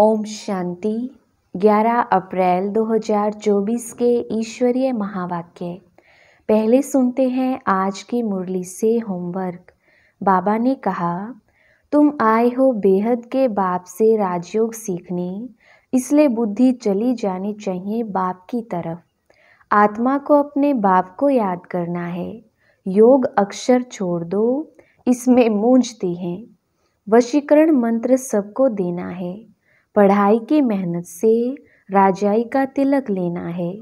ओम शांति 11 अप्रैल 2024 के ईश्वरीय महावाक्य पहले सुनते हैं आज की मुरली से होमवर्क बाबा ने कहा तुम आए हो बेहद के बाप से राजयोग सीखने इसलिए बुद्धि चली जानी चाहिए बाप की तरफ आत्मा को अपने बाप को याद करना है योग अक्षर छोड़ दो इसमें मूंझती हैं वशीकरण मंत्र सबको देना है पढ़ाई की मेहनत से राजाई का तिलक लेना है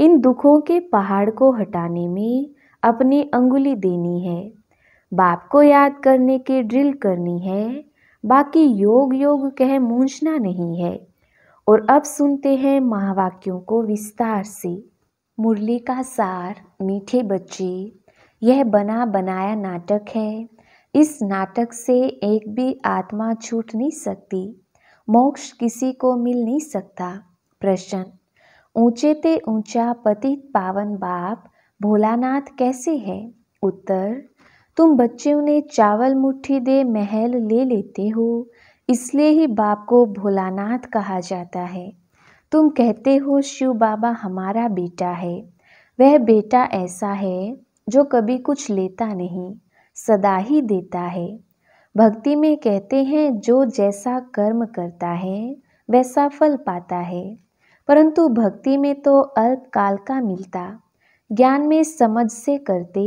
इन दुखों के पहाड़ को हटाने में अपनी अंगुली देनी है बाप को याद करने की ड्रिल करनी है बाकी योग योग कह मूझना नहीं है और अब सुनते हैं महावाक्यों को विस्तार से मुरली का सार मीठे बच्चे यह बना बनाया नाटक है इस नाटक से एक भी आत्मा छूट नहीं सकती मोक्ष किसी को मिल नहीं सकता प्रश्न ऊंचे ते ऊंचा पतित पावन बाप भोलानाथ कैसे है उत्तर तुम बच्चों ने चावल मुट्ठी दे महल ले लेते हो इसलिए ही बाप को भोलानाथ कहा जाता है तुम कहते हो शिव बाबा हमारा बेटा है वह बेटा ऐसा है जो कभी कुछ लेता नहीं सदा ही देता है भक्ति में कहते हैं जो जैसा कर्म करता है वैसा फल पाता है परंतु भक्ति में तो अल्पकाल का मिलता ज्ञान में समझ से करते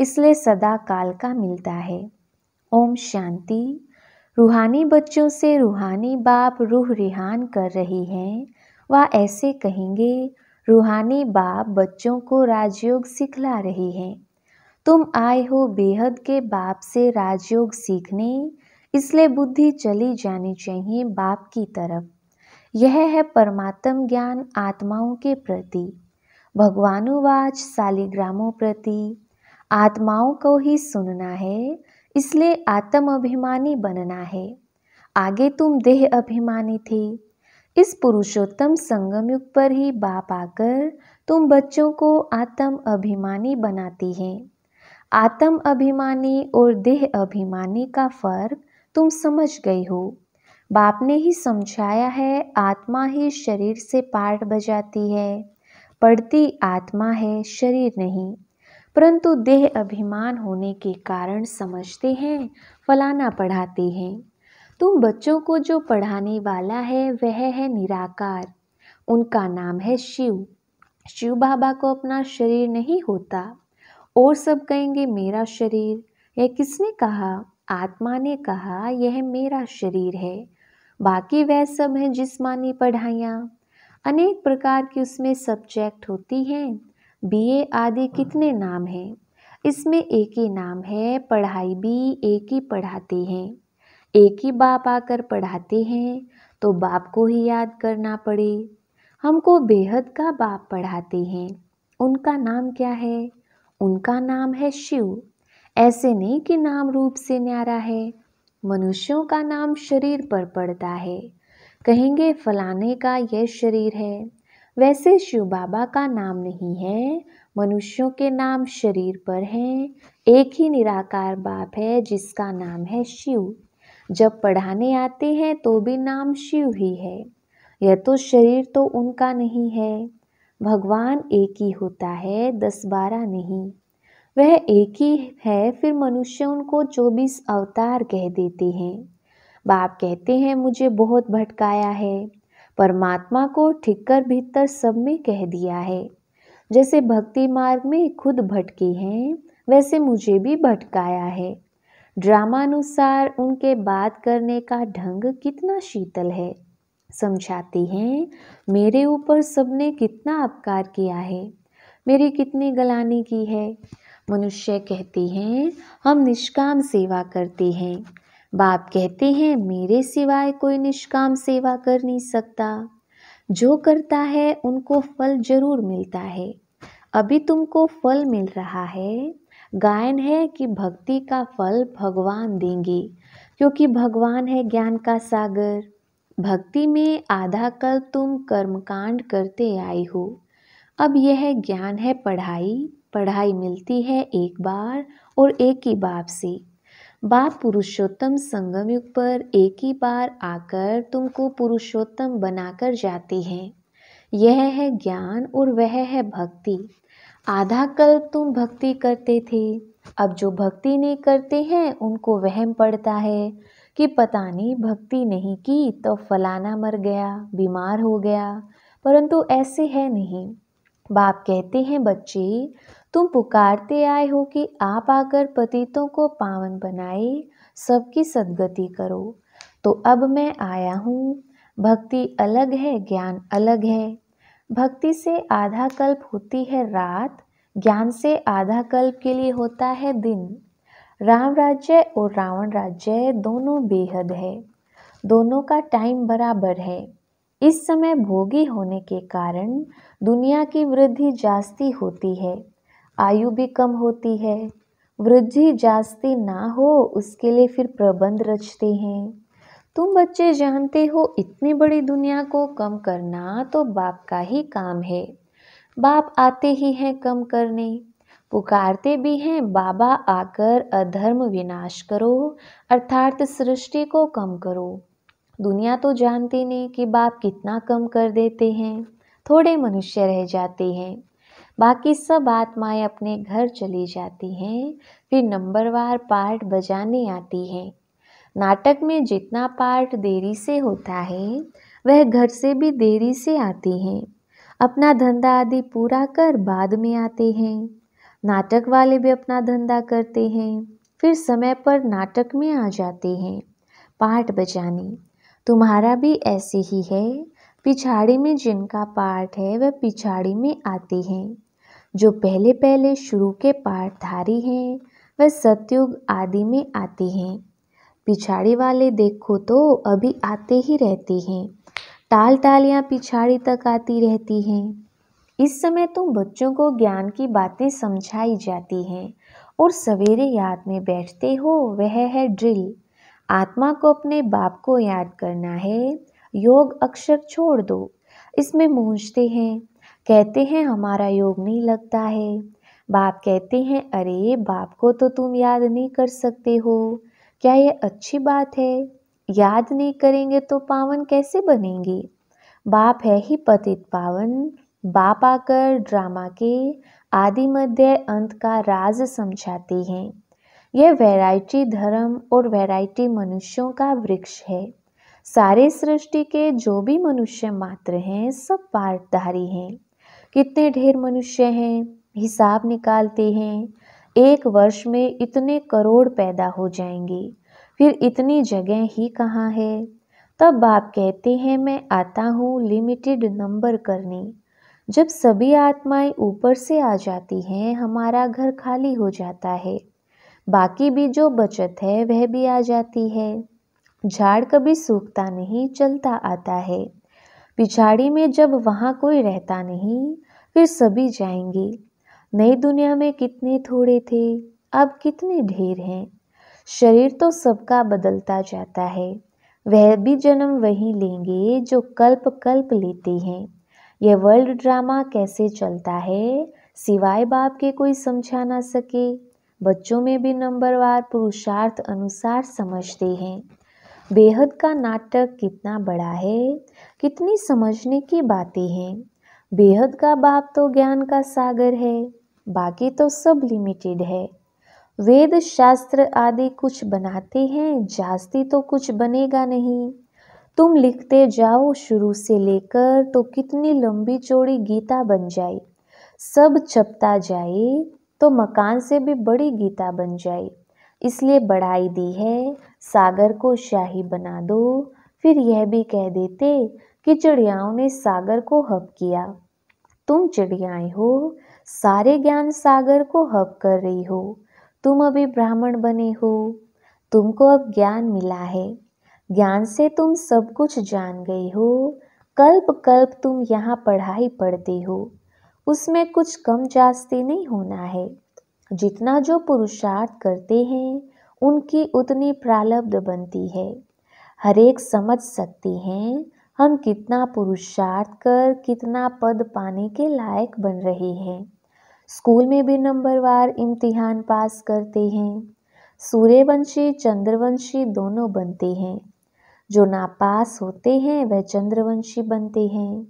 इसलिए सदा काल का मिलता है ओम शांति रूहानी बच्चों से रूहानी बाप रूह रिहान कर रही हैं वह ऐसे कहेंगे रूहानी बाप बच्चों को राजयोग सिखला रही हैं तुम आए हो बेहद के बाप से राजयोग सीखने इसलिए बुद्धि चली जानी चाहिए बाप की तरफ यह है परमात्म ज्ञान आत्माओं के प्रति भगवानुवाच सालिग्रामों प्रति आत्माओं को ही सुनना है इसलिए आत्म अभिमानी बनना है आगे तुम देह अभिमानी थे इस पुरुषोत्तम संगम युग पर ही बाप आकर तुम बच्चों को आत्म अभिमानी बनाती हैं आत्म अभिमानी और देह अभिमानी का फर्क तुम समझ गई हो बाप ने ही समझाया है आत्मा ही शरीर से पार्ट बजाती है पढ़ती आत्मा है शरीर नहीं परंतु देह अभिमान होने के कारण समझते हैं फलाना पढ़ाते हैं तुम बच्चों को जो पढ़ाने वाला है वह है निराकार उनका नाम है शिव शिव बाबा को अपना शरीर नहीं होता और सब कहेंगे मेरा शरीर यह किसने कहा आत्मा ने कहा यह मेरा शरीर है बाकी वह सब हैं जिस्मानी पढ़ाइयाँ अनेक प्रकार की उसमें सब्जेक्ट होती हैं बीए आदि कितने नाम हैं इसमें एक ही नाम है पढ़ाई भी एक ही पढ़ाते हैं एक ही बाप आकर पढ़ाते हैं तो बाप को ही याद करना पड़े हमको बेहद का बाप पढ़ाते हैं उनका नाम क्या है उनका नाम है शिव ऐसे नहीं कि नाम रूप से न्यारा है मनुष्यों का नाम शरीर पर पड़ता है कहेंगे फलाने का यह शरीर है वैसे शिव बाबा का नाम नहीं है मनुष्यों के नाम शरीर पर हैं एक ही निराकार बाप है जिसका नाम है शिव जब पढ़ाने आते हैं तो भी नाम शिव ही है यह तो शरीर तो उनका नहीं है भगवान एक ही होता है दस बारह नहीं वह एक ही है फिर मनुष्य उनको चौबीस अवतार कह देते हैं बाप कहते हैं मुझे बहुत भटकाया है परमात्मा को ठिकर भीतर सब में कह दिया है जैसे भक्ति मार्ग में खुद भटके हैं वैसे मुझे भी भटकाया है ड्रामानुसार उनके बात करने का ढंग कितना शीतल है समझाती हैं मेरे ऊपर सबने कितना अपकार किया है मेरी कितनी गलानी की है मनुष्य कहती हैं हम निष्काम सेवा करते हैं बाप कहते हैं मेरे सिवाय कोई निष्काम सेवा कर नहीं सकता जो करता है उनको फल जरूर मिलता है अभी तुमको फल मिल रहा है गायन है कि भक्ति का फल भगवान देंगे क्योंकि भगवान है ज्ञान का सागर भक्ति में आधा कल तुम कर्मकांड करते आई हो अब यह ज्ञान है पढ़ाई पढ़ाई मिलती है एक बार और एक ही बाप से बाप पुरुषोत्तम संगम युग पर एक ही बार आकर तुमको पुरुषोत्तम बनाकर जाते हैं यह है ज्ञान और वह है भक्ति आधा कल तुम भक्ति करते थे अब जो भक्ति नहीं करते हैं उनको वहम पड़ता है कि पता नहीं भक्ति नहीं की तो फलाना मर गया बीमार हो गया परंतु ऐसे है नहीं बाप कहते हैं बच्चे तुम पुकारते आए हो कि आप आकर पतितों को पावन बनाए सबकी सदगति करो तो अब मैं आया हूँ भक्ति अलग है ज्ञान अलग है भक्ति से आधा कल्प होती है रात ज्ञान से आधा कल्प के लिए होता है दिन राम राज्य और रावण राज्य दोनों बेहद है दोनों का टाइम बराबर है इस समय भोगी होने के कारण दुनिया की वृद्धि जास्ती होती है आयु भी कम होती है वृद्धि जास्ती ना हो उसके लिए फिर प्रबंध रचते हैं तुम बच्चे जानते हो इतनी बड़ी दुनिया को कम करना तो बाप का ही काम है बाप आते ही हैं कम करने पुकारते भी हैं बाबा आकर अधर्म विनाश करो अर्थात सृष्टि को कम करो दुनिया तो जानती नहीं कि बाप कितना कम कर देते हैं थोड़े मनुष्य रह जाते हैं बाकी सब आत्माएं अपने घर चली जाती हैं फिर नंबरवार पार्ट बजाने आती हैं नाटक में जितना पार्ट देरी से होता है वह घर से भी देरी से आती हैं अपना धंधा आदि पूरा कर बाद में आते हैं नाटक वाले भी अपना धंधा करते हैं फिर समय पर नाटक में आ जाते हैं पाठ बजाने तुम्हारा भी ऐसे ही है पिछाड़ी में जिनका पाठ है वह पिछाड़ी में आते हैं जो पहले पहले शुरू के पाठधारी हैं वह सतयुग आदि में आते हैं पिछाड़ी वाले देखो तो अभी आते ही रहते हैं टाल टालियाँ पिछाड़ी तक आती रहती हैं इस समय तो बच्चों को ज्ञान की बातें समझाई जाती हैं और सवेरे याद में बैठते हो वह है ड्रिल आत्मा को अपने बाप को याद करना है योग अक्षर छोड़ दो इसमें मूझते हैं कहते हैं हमारा योग नहीं लगता है बाप कहते हैं अरे बाप को तो तुम याद नहीं कर सकते हो क्या यह अच्छी बात है याद नहीं करेंगे तो पावन कैसे बनेंगे बाप है ही पतित पावन बाप आकर ड्रामा के आदि मध्य अंत का राज समझाती हैं यह वैरायटी धर्म और वैरायटी मनुष्यों का वृक्ष है सारे सृष्टि के जो भी मनुष्य मात्र हैं सब पार्टधारी हैं कितने ढेर मनुष्य हैं हिसाब निकालते हैं एक वर्ष में इतने करोड़ पैदा हो जाएंगे फिर इतनी जगह ही कहाँ है तब बाप कहते हैं मैं आता हूँ लिमिटेड नंबर करने जब सभी आत्माएं ऊपर से आ जाती हैं हमारा घर खाली हो जाता है बाकी भी जो बचत है वह भी आ जाती है झाड़ कभी सूखता नहीं चलता आता है पिछाड़ी में जब वहाँ कोई रहता नहीं फिर सभी जाएंगे नई दुनिया में कितने थोड़े थे अब कितने ढेर हैं शरीर तो सबका बदलता जाता है वह भी जन्म वही लेंगे जो कल्प कल्प लेते हैं यह वर्ल्ड ड्रामा कैसे चलता है सिवाय बाप के कोई समझा ना सके बच्चों में भी नंबरवार पुरुषार्थ अनुसार समझते हैं बेहद का नाटक कितना बड़ा है कितनी समझने की बातें हैं बेहद का बाप तो ज्ञान का सागर है बाकी तो सब लिमिटेड है वेद शास्त्र आदि कुछ बनाते हैं जास्ती तो कुछ बनेगा नहीं तुम लिखते जाओ शुरू से लेकर तो कितनी लंबी चौड़ी गीता बन जाए सब चपता जाए तो मकान से भी बड़ी गीता बन जाए इसलिए बढ़ाई दी है सागर को शाही बना दो फिर यह भी कह देते कि चिड़ियाओं ने सागर को हब किया तुम चिड़ियाएं हो सारे ज्ञान सागर को हब कर रही हो तुम अभी ब्राह्मण बने हो तुमको अब ज्ञान मिला है ज्ञान से तुम सब कुछ जान गए हो कल्प कल्प तुम यहाँ पढ़ाई पढ़ते हो उसमें कुछ कम जास्ती नहीं होना है जितना जो पुरुषार्थ करते हैं उनकी उतनी प्रालब्ध बनती है हरेक समझ सकती हैं हम कितना पुरुषार्थ कर कितना पद पाने के लायक बन रहे हैं स्कूल में भी नंबरवार इम्तिहान पास करते हैं सूर्यवंशी चंद्रवंशी दोनों बनते हैं जो नापास होते हैं वह चंद्रवंशी बनते हैं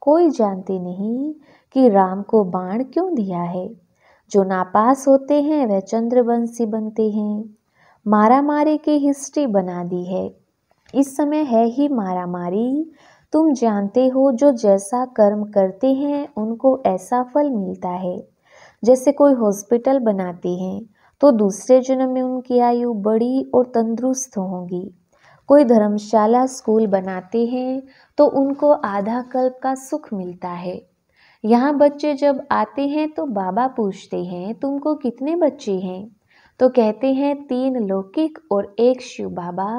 कोई जानते नहीं कि राम को बाण क्यों दिया है जो नापास होते हैं वह चंद्रवंशी बनते हैं मारा मारे की हिस्ट्री बना दी है इस समय है ही मारा मारी तुम जानते हो जो जैसा कर्म करते हैं उनको ऐसा फल मिलता है जैसे कोई हॉस्पिटल बनाते हैं तो दूसरे जन्म में उनकी आयु बड़ी और तंदुरुस्त होगी कोई धर्मशाला स्कूल बनाते हैं तो उनको आधा कल्प का सुख मिलता है यहाँ बच्चे जब आते हैं तो बाबा पूछते हैं तुमको कितने बच्चे हैं तो कहते हैं तीन लौकिक और एक शिव बाबा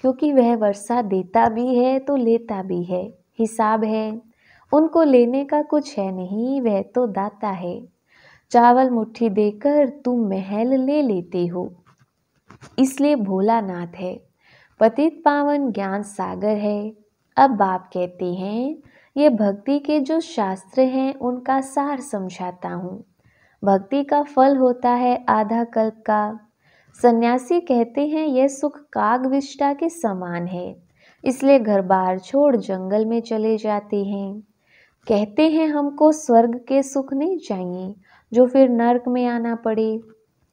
क्योंकि वह वर्षा देता भी है तो लेता भी है हिसाब है उनको लेने का कुछ है नहीं वह तो दाता है चावल मुट्ठी देकर तुम महल ले लेते हो इसलिए भोला नाथ है पतित पावन ज्ञान सागर है अब बाप कहते हैं ये भक्ति के जो शास्त्र हैं उनका सार समझाता हूँ भक्ति का फल होता है आधा कल्प का सन्यासी कहते हैं यह सुख कागविष्टा के समान है इसलिए घर बार छोड़ जंगल में चले जाते हैं कहते हैं हमको स्वर्ग के सुख नहीं चाहिए जो फिर नर्क में आना पड़े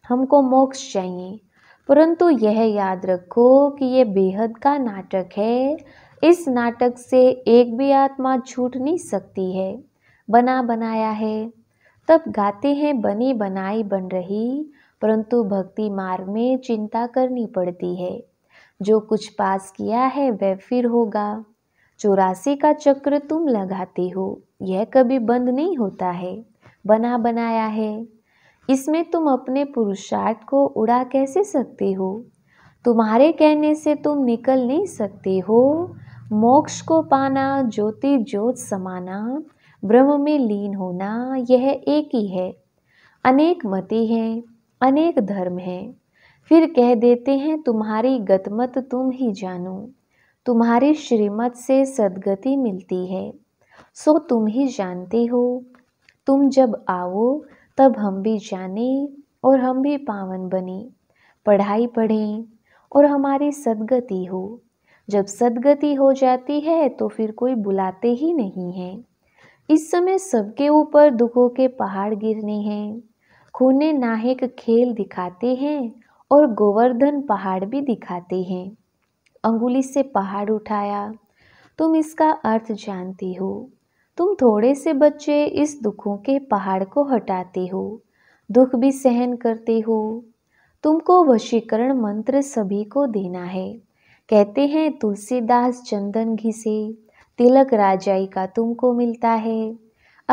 हमको मोक्ष चाहिए परंतु यह याद रखो कि यह बेहद का नाटक है इस नाटक से एक भी आत्मा छूट नहीं सकती है बना बनाया है तब गाते हैं बनी बनाई बन रही परंतु भक्ति मार्ग में चिंता करनी पड़ती है जो कुछ पास किया है वह फिर होगा चौरासी का चक्र तुम लगाते हो यह कभी बंद नहीं होता है बना बनाया है इसमें तुम अपने पुरुषार्थ को उड़ा कैसे सकते हो तुम्हारे कहने से तुम निकल नहीं सकते हो मोक्ष को पाना ज्योति ज्योत समाना ब्रह्म में लीन होना यह एक ही है अनेक मति हैं अनेक धर्म हैं फिर कह देते हैं तुम्हारी गतमत तुम ही जानो तुम्हारी श्रीमत से सदगति मिलती है सो तुम ही जानते हो तुम जब आओ तब हम भी जाने और हम भी पावन बने पढ़ाई पढ़ें और हमारी सदगति हो जब सदगति हो जाती है तो फिर कोई बुलाते ही नहीं है इस समय सबके ऊपर दुखों के पहाड़ गिरने हैं खूने नाहक खेल दिखाते हैं और गोवर्धन पहाड़ भी दिखाते हैं अंगुली से पहाड़ उठाया तुम इसका अर्थ जानती हो तुम थोड़े से बच्चे इस दुखों के पहाड़ को हटाते हो दुख भी सहन करते हो तुमको वशीकरण मंत्र सभी को देना है कहते हैं तुलसीदास चंदन घी से तिलक राजाई का तुमको मिलता है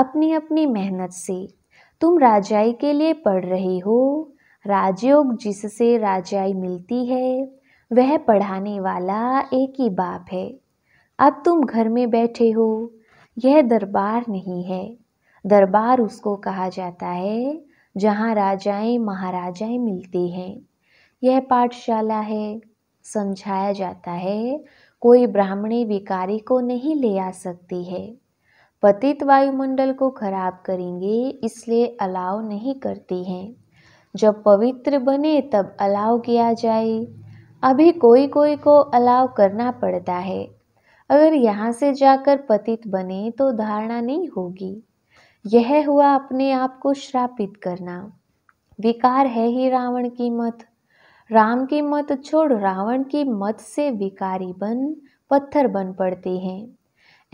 अपनी अपनी मेहनत से तुम राजाई के लिए पढ़ रहे हो राजयोग जिससे राजाई मिलती है वह पढ़ाने वाला एक ही बाप है अब तुम घर में बैठे हो यह दरबार नहीं है दरबार उसको कहा जाता है जहाँ राजाएं महाराजाएं मिलते हैं यह पाठशाला है समझाया जाता है कोई ब्राह्मणी विकारी को नहीं ले आ सकती है पतित वायुमंडल को खराब करेंगे इसलिए अलाव नहीं करती हैं जब पवित्र बने तब अलाव किया जाए अभी कोई कोई को अलाव करना पड़ता है अगर यहाँ से जाकर पतित बने तो धारणा नहीं होगी यह हुआ अपने आप को श्रापित करना विकार है ही रावण की मत राम की मत छोड़ रावण की मत से विकारी बन पत्थर बन पड़ते हैं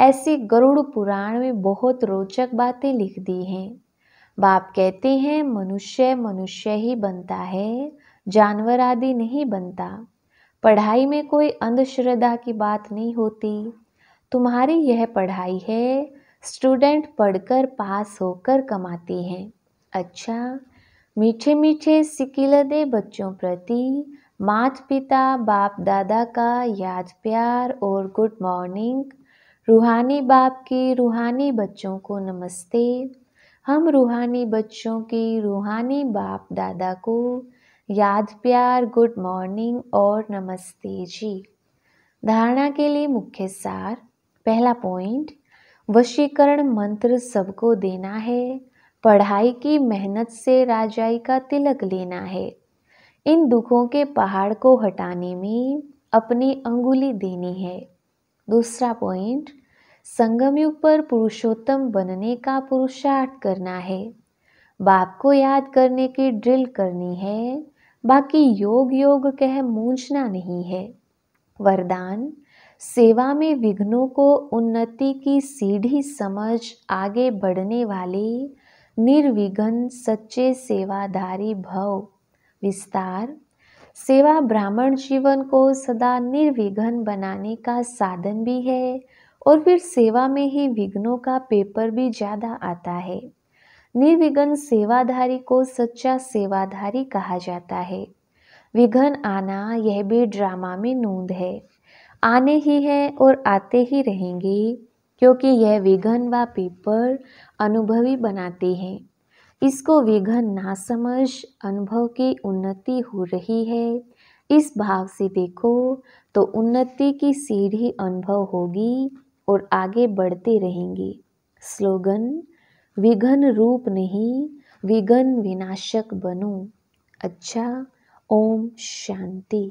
ऐसी गरुड़ पुराण में बहुत रोचक बातें लिख दी हैं बाप कहते हैं मनुष्य मनुष्य ही बनता है जानवर आदि नहीं बनता पढ़ाई में कोई अंधश्रद्धा की बात नहीं होती तुम्हारी यह पढ़ाई है स्टूडेंट पढ़कर पास होकर कमाती हैं अच्छा मीठे मीठे सिकिलदे बच्चों प्रति मात पिता बाप दादा का याद प्यार और गुड मॉर्निंग रूहानी बाप की रूहानी बच्चों को नमस्ते हम रूहानी बच्चों की रूहानी बाप दादा को याद प्यार गुड मॉर्निंग और नमस्ते जी धारणा के लिए मुख्य सार पहला पॉइंट वशीकरण मंत्र सबको देना है पढ़ाई की मेहनत से राजाई का तिलक लेना है इन दुखों के पहाड़ को हटाने में अपनी अंगुली देनी है दूसरा पॉइंट संगमयुग पर पुरुषोत्तम बनने का पुरुषार्थ करना है बाप को याद करने की ड्रिल करनी है बाकी योग योग कह मूंछना नहीं है वरदान सेवा में विघ्नों को उन्नति की सीढ़ी समझ आगे बढ़ने वाले निर्विघ्न सच्चे सेवाधारी भव विस्तार सेवा ब्राह्मण जीवन को सदा निर्विघ्न बनाने का साधन भी है और फिर सेवा में ही विघ्नों का पेपर भी ज़्यादा आता है निर्विघ्न सेवाधारी को सच्चा सेवाधारी कहा जाता है विघन आना यह भी ड्रामा में नूंद है आने ही है और आते ही रहेंगे क्योंकि यह विघन व पेपर अनुभवी बनाते हैं इसको विघन ना समझ अनुभव की उन्नति हो रही है इस भाव से देखो तो उन्नति की सीढ़ी अनुभव होगी और आगे बढ़ते रहेंगे स्लोगन विघन रूप नहीं विघ्न विनाशक बनो अच्छा ओम शांति